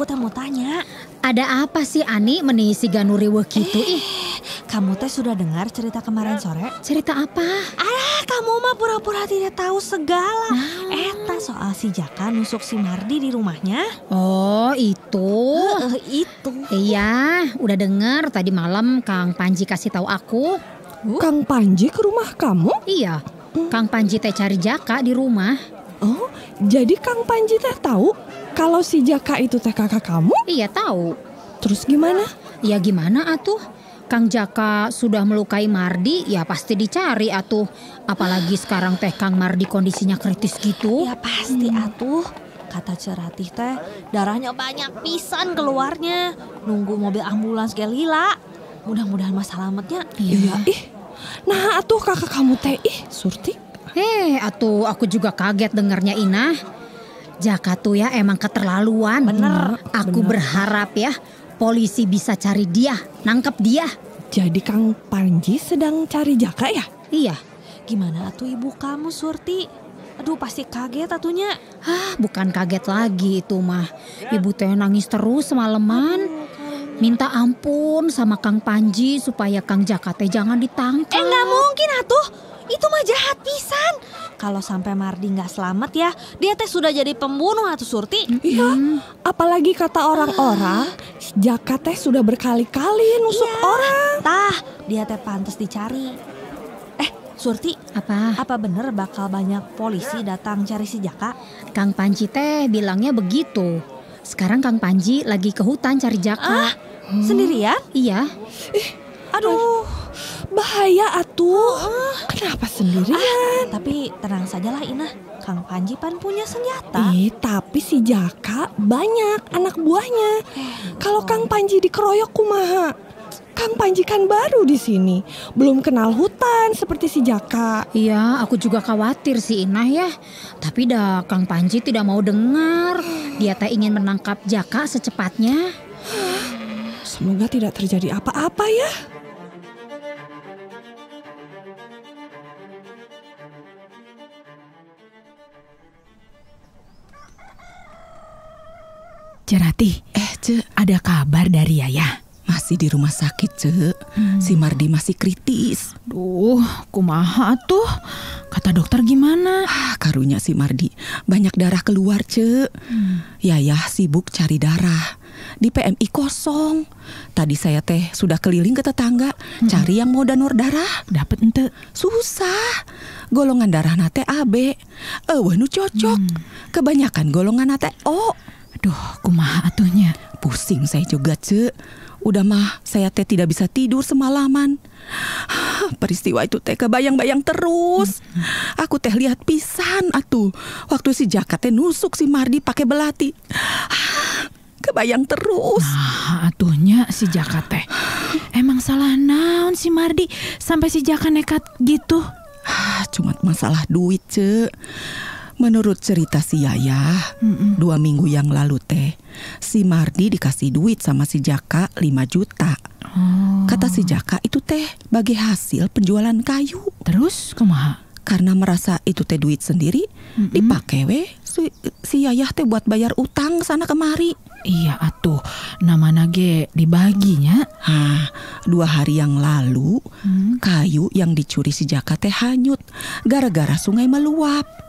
aku teh mau tanya. Ada apa sih Ani menisi Ganuri Ganuriwe gitu eh, kamu teh sudah dengar cerita kemarin sore? Cerita apa? Alah kamu mah pura-pura tidak tahu segala. Nah. Eta soal si Jaka nusuk si Mardi di rumahnya. Oh itu. Uh, uh, itu. Iya udah dengar tadi malam Kang Panji kasih tahu aku. Uh. Kang Panji ke rumah kamu? Iya. Hmm. Kang Panji teh cari Jaka di rumah. Oh, jadi Kang Panji teh tahu kalau si Jaka itu teh kakak kamu? Iya tahu. Terus gimana? Ya gimana atuh? Kang Jaka sudah melukai Mardi, ya pasti dicari atuh. Apalagi sekarang teh Kang Mardi kondisinya kritis gitu. Ya pasti hmm. atuh. Kata Ceratih teh, darahnya banyak pisan keluarnya. Nunggu mobil ambulans kayak lila. Mudah-mudahan mas selamatnya. Iya. iya ih. Nah atuh kakak kamu teh ih, Surti. Hei eh, atuh aku juga kaget dengarnya Inah. Jaka tuh ya emang keterlaluan. Bener. Aku bener. berharap ya polisi bisa cari dia, nangkep dia. Jadi Kang Panji sedang cari Jaka ya? Iya. Gimana tuh ibu kamu Surti? Aduh pasti kaget atunya. Hah bukan kaget lagi itu mah. Ibu teh nangis terus semalaman. Minta ampun sama Kang Panji supaya Kang Jaka teh jangan ditangkap. Eh nggak mungkin atuh. Itu mah jahat pisan. Kalau sampai Mardi nggak selamat ya, dia teh sudah jadi pembunuh atau Surti. Iya. Hmm. Apalagi kata orang-orang, Jaka teh sudah berkali-kali nusuk ya. orang. Tah, dia teh pantas dicari. Eh, Surti, apa? Apa bener bakal banyak polisi datang cari si Jaka? Kang Panji teh bilangnya begitu. Sekarang Kang Panji lagi ke hutan cari Jaka. Ah, hmm. sendirian? Iya. Ih, aduh. aduh. Bahaya atuh. Oh, Kenapa sendirian? Ah, tapi tenang sajalah Inah. Kang Panji pan punya senjata. Eh, tapi si Jaka banyak anak buahnya. Eh, Kalau oh. Kang Panji dikeroyok kumaha? Kang Panji kan baru di sini, belum kenal hutan seperti si Jaka. Iya, aku juga khawatir si Inah ya. Tapi dah Kang Panji tidak mau dengar. Dia tak ingin menangkap Jaka secepatnya. Semoga tidak terjadi apa-apa ya. Tih, eh Ce, ada kabar dari Yaya? Masih di rumah sakit, Ce. Hmm. Si Mardi masih kritis. Duh, kumaha tuh. Kata dokter gimana? Ah, karunya si Mardi, banyak darah keluar, Ce. Hmm. Yayah sibuk cari darah. Di PMI kosong. Tadi saya teh sudah keliling ke tetangga hmm. cari yang mau donor darah. Dapat ente? Susah. Golongan darah nate AB. Eh, nu cocok. Hmm. Kebanyakan golongan nate O. Duh, kumaha atuhnya. Pusing saya juga, ce Udah mah, saya teh tidak bisa tidur semalaman. Peristiwa itu teh kebayang-bayang terus. Hmm. Aku teh lihat pisan atuh. Waktu si Jaka teh nusuk si Mardi pakai belati. Kebayang terus. Nah, atuhnya si Jaka teh. Emang salah naon si Mardi sampai si Jaka nekat gitu? Cuma masalah duit, Cek. Menurut cerita si Yaya, Mm-mm. dua minggu yang lalu teh, si Mardi dikasih duit sama si Jaka 5 juta. Oh. Kata si Jaka itu teh bagi hasil penjualan kayu. Terus kemana? Karena merasa itu teh duit sendiri, mm -mm. dipakai weh si, si Yaya teh buat bayar utang sana kemari. Iya atuh, nama nage dibaginya. Hah, dua hari yang lalu, hmm. kayu yang dicuri si Jaka teh hanyut gara-gara sungai meluap.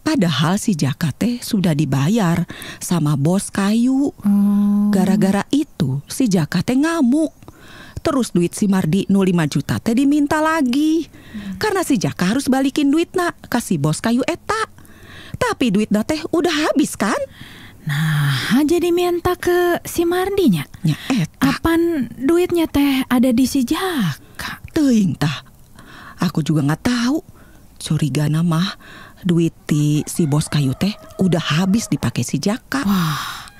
Padahal si Jaka teh sudah dibayar sama bos kayu. Oh. Gara-gara hmm. itu si Jaka teh ngamuk. Terus duit si Mardi 05 juta teh diminta lagi. Hmm. Karena si Jaka harus balikin duit nak kasih bos kayu eta. Tapi duit teh udah habis kan? Nah, jadi minta ke si Mardinya. Ya, eta. Kapan duitnya teh ada di si Jaka? Tuh Aku juga nggak tahu. Curiga nama? duit di si bos kayu teh udah habis dipakai si Jaka. Wah,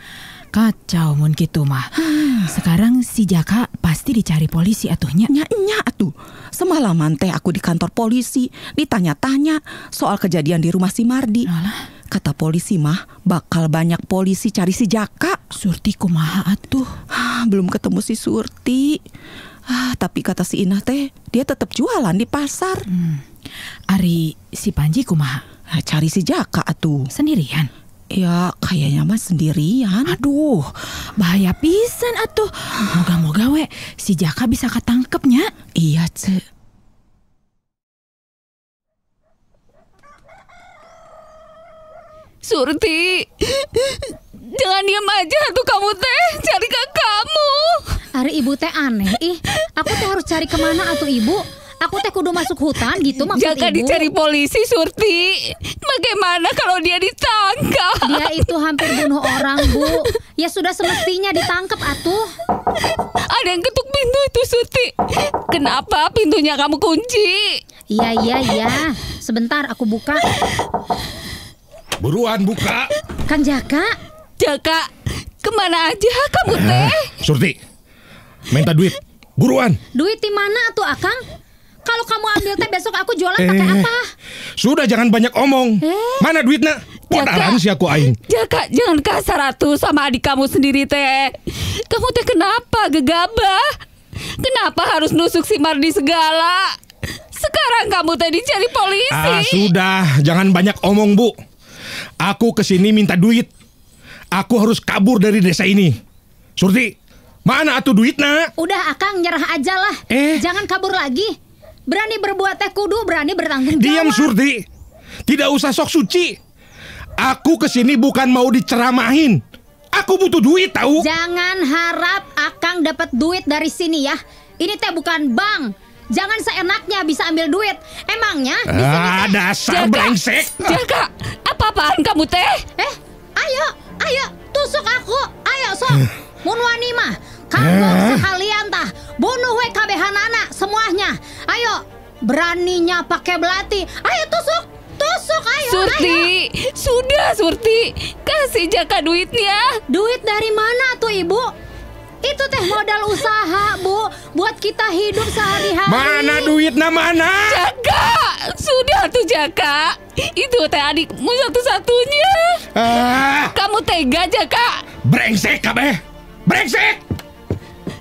kacau mun gitu mah. Sekarang si Jaka pasti dicari polisi atuhnya. Nya-nya atuh. Semalaman teh aku di kantor polisi ditanya-tanya soal kejadian di rumah si Mardi. Alah. Kata polisi mah bakal banyak polisi cari si Jaka. Surti kumaha atuh? Ah, belum ketemu si Surti. Ah, tapi kata si Inah teh dia tetap jualan di pasar. Hmm. Ari si Panji kumaha? Cari si Jaka atuh. Sendirian? Ya kayaknya mah sendirian. Aduh, bahaya pisan atuh. Moga-moga we si Jaka bisa ketangkepnya. Iya, Ce. Surti, jangan diam aja tuh kamu teh, cari ke kamu. Ari ibu teh aneh, ih, aku teh harus cari kemana atuh ibu? aku teh kudu masuk hutan gitu maksud Jaka ibu. dicari polisi Surti. Bagaimana kalau dia ditangkap? Dia itu hampir bunuh orang, Bu. Ya sudah semestinya ditangkap atuh. Ada yang ketuk pintu itu Surti. Kenapa pintunya kamu kunci? Iya, iya, iya. Sebentar aku buka. Buruan buka. Kang Jaka. Jaka, kemana aja kamu eh, teh? Surti, minta duit. Buruan. Duit di mana tuh Akang? Kalau kamu ambil teh besok aku jualan eh, pakai apa? Sudah jangan banyak omong. Eh. Mana duitnya? Podaran sih aku aing. Jaka, jangan kasar atuh sama adik kamu sendiri teh. Kamu teh kenapa gegabah? Kenapa harus nusuk si Mardi segala? Sekarang kamu teh dicari polisi. Ah, sudah, jangan banyak omong, Bu. Aku kesini minta duit. Aku harus kabur dari desa ini. Surti, mana atuh duitnya? Udah, Akang nyerah aja lah. Eh? Jangan kabur lagi. Berani berbuat teh kudu, berani bertanggung jawab. Diam surdi, Tidak usah sok suci. Aku kesini bukan mau diceramahin. Aku butuh duit tahu. Jangan harap Akang dapat duit dari sini ya. Ini teh bukan bank. Jangan seenaknya bisa ambil duit. Emangnya di sini ah, dasar brengsek. Jaga, apa-apaan kamu teh? Eh, ayo, ayo, tusuk aku. Ayo sok. Eh. Mun wani mah, kamu eh. sekalian tah. Bunuh we kabehanana semuanya. Ayo, beraninya pakai belati. Ayo tusuk, tusuk ayo. Surti, ayo. sudah Surti, kasih jaka duitnya. Duit dari mana tuh Ibu? Itu teh modal usaha, Bu, buat kita hidup sehari-hari. Mana duitnya mana? Jaka, sudah tuh Jaka. Itu teh adikmu satu-satunya. Ah. Kamu tega Jaka. Brengsek kabeh. Brengsek.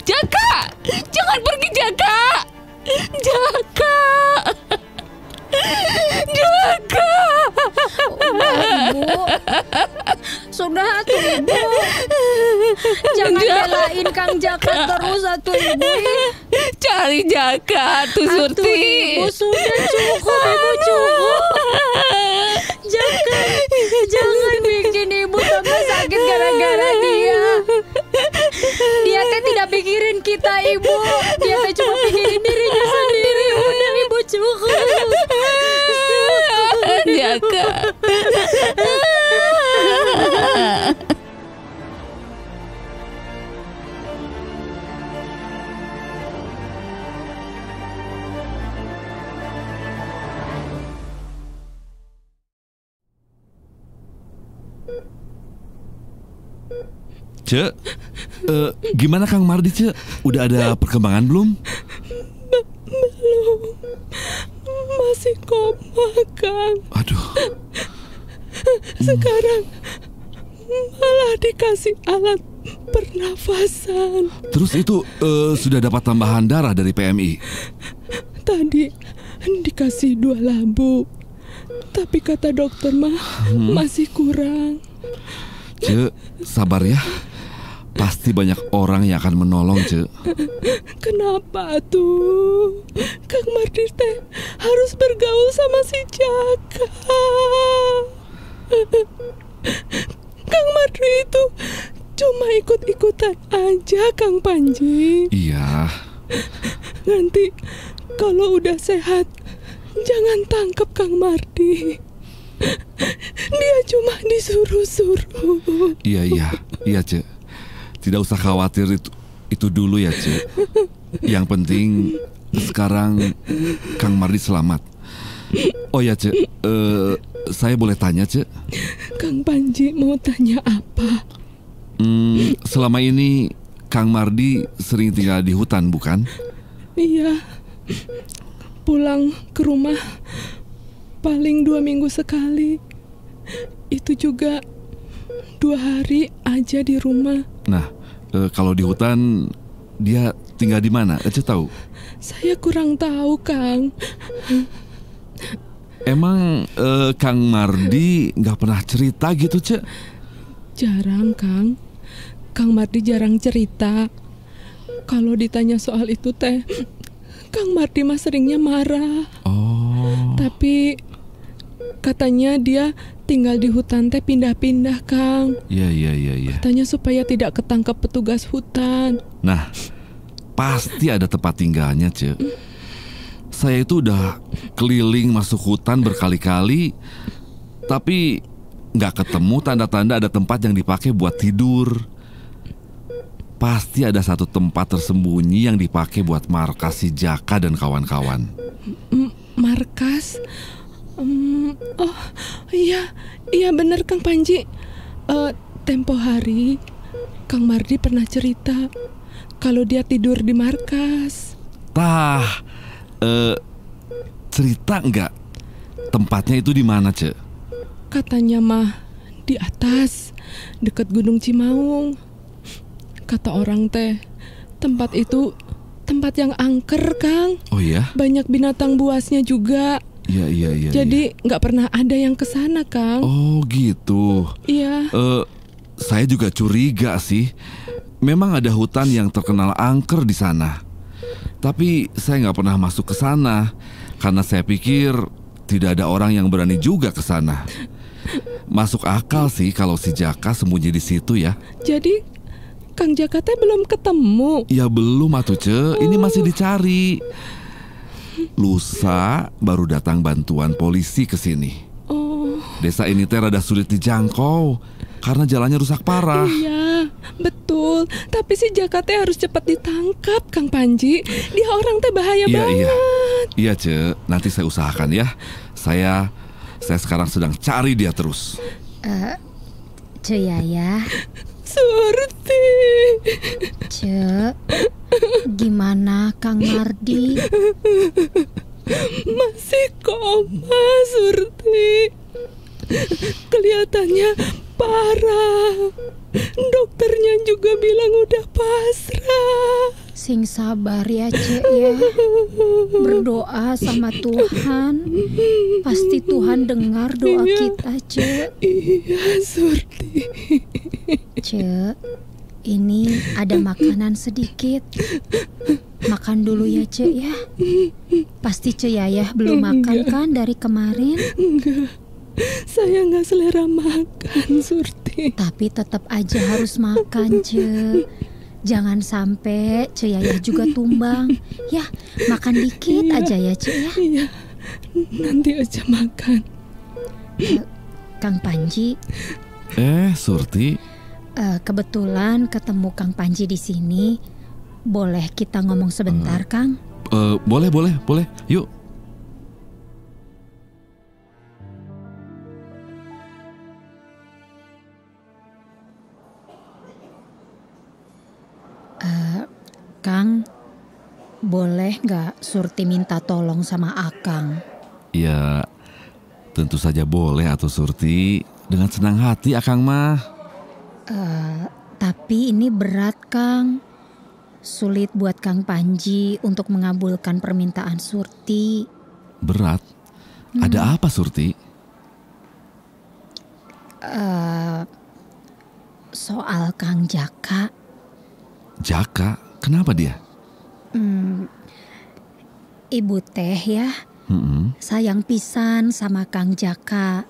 Jaka, jangan pergi Jaka. Jaka. Jaka. Sudah hati Ibu. Jangan Jaka. belain Kang Jaka terus satu Ibu. Ya. Cari Jaka tuh Surti. ibu sudah cukup Ibu cukup. Jaka, jangan bikin Ibu tambah sakit gara-gara dia. Dia teh tidak pikirin kita Ibu. Dia teh cuma uh, gimana Kang Mardi Udah ada perkembangan belum? Belum. Masih koma, Kang. Aduh. Sekarang malah dikasih alat pernafasan. Terus itu uh, sudah dapat tambahan darah dari PMI? Tadi dikasih dua labu, tapi kata dokter mah hmm. masih kurang. Cek, sabar ya. Pasti banyak orang yang akan menolong, cek Kenapa tuh? Kang Mardir teh harus bergaul sama si Jaka. Kang Mardir itu cuma ikut-ikutan aja, Kang Panji. Iya. Nanti kalau udah sehat, jangan tangkap Kang Mardi. Dia cuma disuruh-suruh. Iya, iya. Iya, Cek. Tidak usah khawatir itu itu dulu ya, Cik. Yang penting sekarang Kang Mardi selamat. Oh ya, Cik. Uh, saya boleh tanya, Cik? Kang Panji mau tanya apa? Hmm, selama ini Kang Mardi sering tinggal di hutan, bukan? Iya. Pulang ke rumah paling dua minggu sekali. Itu juga dua hari aja di rumah. Nah, e, kalau di hutan dia tinggal di mana? Aja tahu? Saya kurang tahu, Kang. Emang e, Kang Mardi nggak pernah cerita gitu, Cek? Jarang, Kang. Kang Mardi jarang cerita. Kalau ditanya soal itu teh, Kang Mardi mah seringnya marah. Oh. Tapi katanya dia tinggal di hutan teh pindah-pindah, Kang. Iya, iya, iya, iya. Katanya supaya tidak ketangkap petugas hutan. Nah, pasti ada tempat tinggalnya, cek. Saya itu udah keliling masuk hutan berkali-kali, tapi nggak ketemu tanda-tanda ada tempat yang dipakai buat tidur. Pasti ada satu tempat tersembunyi yang dipakai buat markas si Jaka dan kawan-kawan. Markas? -kawan. Um, oh iya iya bener Kang Panji. Uh, tempo hari Kang Mardi pernah cerita kalau dia tidur di markas. Tah, uh, eh, cerita enggak Tempatnya itu di mana, cek? Katanya mah di atas, deket Gunung Cimaung. Kata orang teh, tempat itu tempat yang angker, Kang. Oh iya? Banyak binatang buasnya juga. Iya, iya iya iya. Jadi nggak ya. pernah ada yang kesana, Kang. Oh, gitu. Iya. Uh, saya juga curiga sih. Memang ada hutan yang terkenal angker di sana. Tapi saya nggak pernah masuk ke sana karena saya pikir tidak ada orang yang berani juga ke sana. Masuk akal sih kalau si Jaka sembunyi di situ ya. Jadi Kang Jaka teh belum ketemu. Ya belum atuh Ce, ini masih oh. dicari lusa baru datang bantuan polisi ke sini. Oh. Desa ini teh rada sulit dijangkau karena jalannya rusak parah. Iya, betul. Tapi si Jaka teh harus cepat ditangkap, Kang Panji. Dia orang teh bahaya iya, iya. banget. Iya, iya, Iya, Nanti saya usahakan ya. Saya saya sekarang sedang cari dia terus. Uh, Ce Yaya, Surti. Cek, gimana Kang Mardi? Masih koma, Surti. Kelihatannya parah. Dokternya juga bilang udah pasrah sing sabar ya cek ya berdoa sama Tuhan pasti Tuhan dengar doa iya. kita cek iya surti cek ini ada makanan sedikit makan dulu ya cek ya pasti cek ya, ya. belum makan kan dari kemarin enggak saya nggak selera makan, Surti. Tapi tetap aja harus makan, cek Jangan sampai Ceyayah juga tumbang. Ya, makan dikit iya, aja ya, Cuy ya. Iya. Nanti aja makan. Uh, Kang Panji. Eh, Surti. Uh, kebetulan ketemu Kang Panji di sini. Boleh kita ngomong sebentar, uh, Kang? Uh, boleh, boleh, boleh. Yuk, seperti minta tolong sama Akang. Ya, tentu saja boleh atau Surti. Dengan senang hati Akang mah. Uh, tapi ini berat Kang. Sulit buat Kang Panji untuk mengabulkan permintaan Surti. Berat? Hmm. Ada apa Surti? Uh, soal Kang Jaka. Jaka? Kenapa dia? Hmm, Ibu teh ya, mm-hmm. sayang pisan sama Kang Jaka.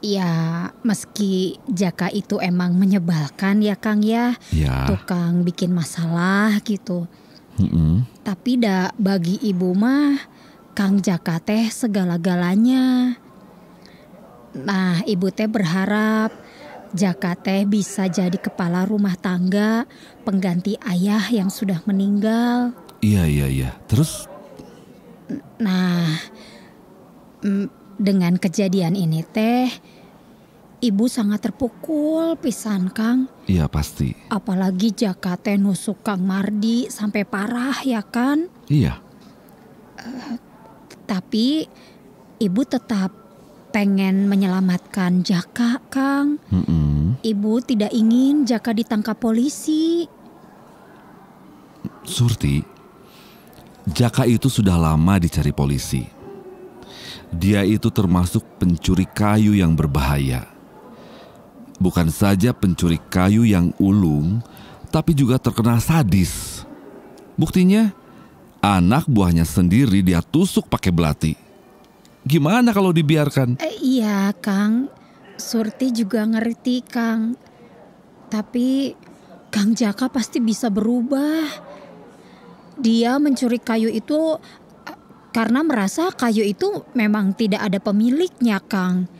Ya, meski Jaka itu emang menyebalkan ya Kang ya, ya. tukang bikin masalah gitu. Mm-hmm. Tapi dah bagi ibu mah, Kang Jaka teh segala-galanya. Nah, ibu teh berharap Jaka teh bisa jadi kepala rumah tangga pengganti ayah yang sudah meninggal. Iya, iya, iya. Terus Nah, mm, dengan kejadian ini teh ibu sangat terpukul pisan Kang. Iya pasti. Apalagi Jaka teh nusuk Kang Mardi sampai parah ya kan? Iya. Uh, tapi ibu tetap pengen menyelamatkan Jaka Kang. Mm -mm. Ibu tidak ingin Jaka ditangkap polisi. Surti, Jaka itu sudah lama dicari polisi. Dia itu termasuk pencuri kayu yang berbahaya. Bukan saja pencuri kayu yang ulung, tapi juga terkena sadis. Buktinya, anak buahnya sendiri dia tusuk pakai belati. Gimana kalau dibiarkan? Eh, iya, Kang. Surti juga ngerti, Kang. Tapi Kang Jaka pasti bisa berubah dia mencuri kayu itu karena merasa kayu itu memang tidak ada pemiliknya, Kang.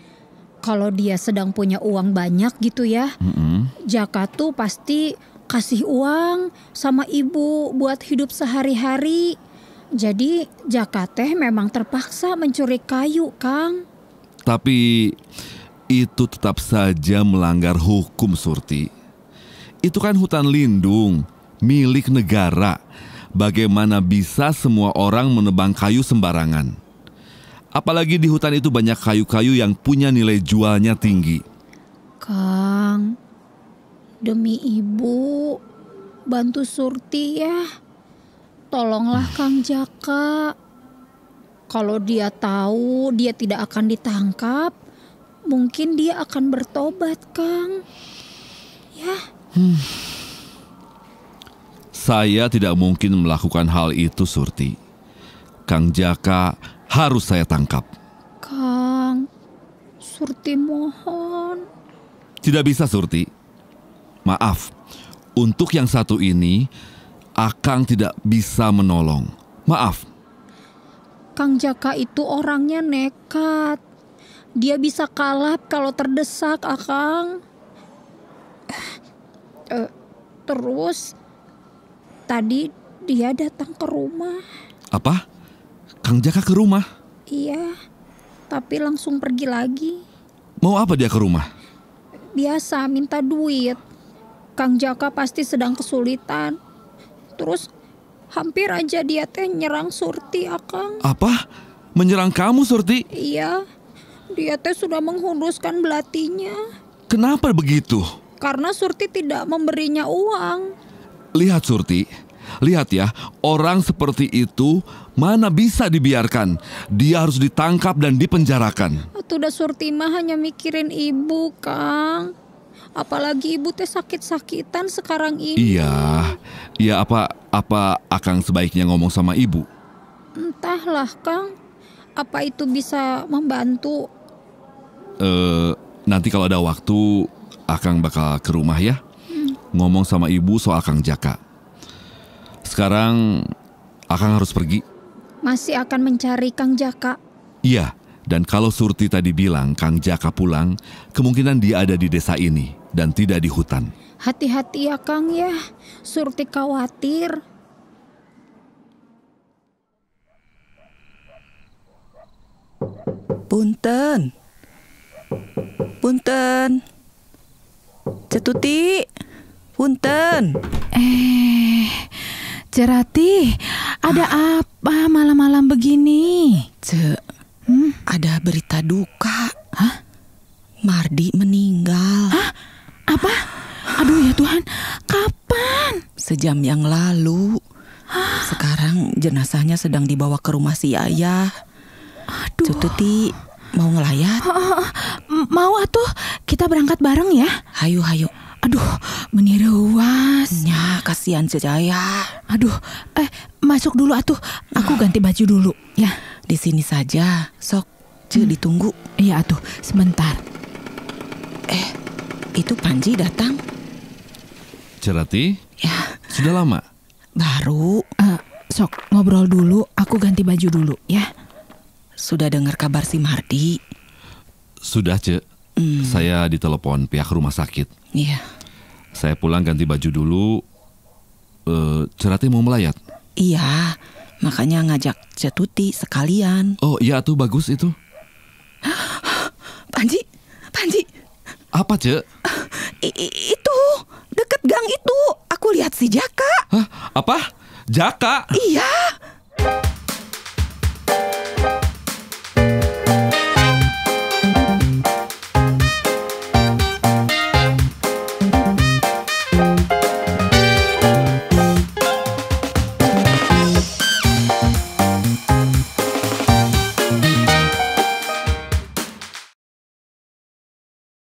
Kalau dia sedang punya uang banyak gitu ya, mm-hmm. Jaka tuh pasti kasih uang sama ibu buat hidup sehari-hari. Jadi Jaka teh memang terpaksa mencuri kayu, Kang. Tapi itu tetap saja melanggar hukum Surti. Itu kan hutan lindung milik negara bagaimana bisa semua orang menebang kayu sembarangan. Apalagi di hutan itu banyak kayu-kayu yang punya nilai jualnya tinggi. Kang, demi ibu, bantu Surti ya. Tolonglah Kang Jaka. Kalau dia tahu dia tidak akan ditangkap, mungkin dia akan bertobat, Kang. Ya. Hmm. Saya tidak mungkin melakukan hal itu, Surti. Kang Jaka harus saya tangkap. Kang, Surti mohon. Tidak bisa, Surti. Maaf, untuk yang satu ini, Akang tidak bisa menolong. Maaf. Kang Jaka itu orangnya nekat. Dia bisa kalap kalau terdesak, Akang. Uh, terus Tadi dia datang ke rumah. Apa? Kang Jaka ke rumah? Iya, tapi langsung pergi lagi. Mau apa dia ke rumah? Biasa minta duit. Kang Jaka pasti sedang kesulitan. Terus hampir aja dia teh nyerang Surti, Akang. Ya, apa? Menyerang kamu, Surti? Iya. Dia teh sudah menghunduskan belatinya. Kenapa begitu? Karena Surti tidak memberinya uang. Lihat Surti, lihat ya, orang seperti itu mana bisa dibiarkan. Dia harus ditangkap dan dipenjarakan. Itu udah Surti mah hanya mikirin ibu, Kang. Apalagi ibu teh sakit-sakitan sekarang ini. Iya, iya apa apa Akang sebaiknya ngomong sama ibu? Entahlah, Kang. Apa itu bisa membantu? Eh, nanti kalau ada waktu Akang bakal ke rumah ya ngomong sama ibu soal Kang Jaka. Sekarang Akang harus pergi. Masih akan mencari Kang Jaka. Iya, dan kalau Surti tadi bilang Kang Jaka pulang, kemungkinan dia ada di desa ini dan tidak di hutan. Hati-hati ya Kang ya, Surti khawatir. Punten. Punten. Cetuti. Punten. Eh, Cerati, ada ah. apa malam-malam begini? Ce, hmm? ada berita duka. Hah? Mardi meninggal. Hah? Apa? Aduh ya Tuhan, kapan? Sejam yang lalu. Sekarang jenazahnya sedang dibawa ke rumah si Ayah. Aduh. Cututi mau ngelayat? mau atuh, kita berangkat bareng ya. Hayu, hayu. Aduh, meniru wasnya Ya, kasihan Jaya. Aduh, eh masuk dulu atuh. Aku ah. ganti baju dulu. Ya, di sini saja. Sok, Ce hmm. ditunggu. Iya atuh, sebentar. Eh, itu Panji datang. Cerati? Ya. Sudah lama? Baru. Uh, sok, ngobrol dulu. Aku ganti baju dulu, ya. Sudah dengar kabar si Mardi? Sudah, Ce. Hmm. Saya ditelepon pihak rumah sakit. Iya. Saya pulang ganti baju dulu. E, eh, Cerati mau melayat? Iya, makanya ngajak Cetuti sekalian. Oh iya tuh bagus itu. Panji, Panji. Apa cek? itu deket gang itu aku lihat si Jaka. Hah? Apa? Jaka? Iya.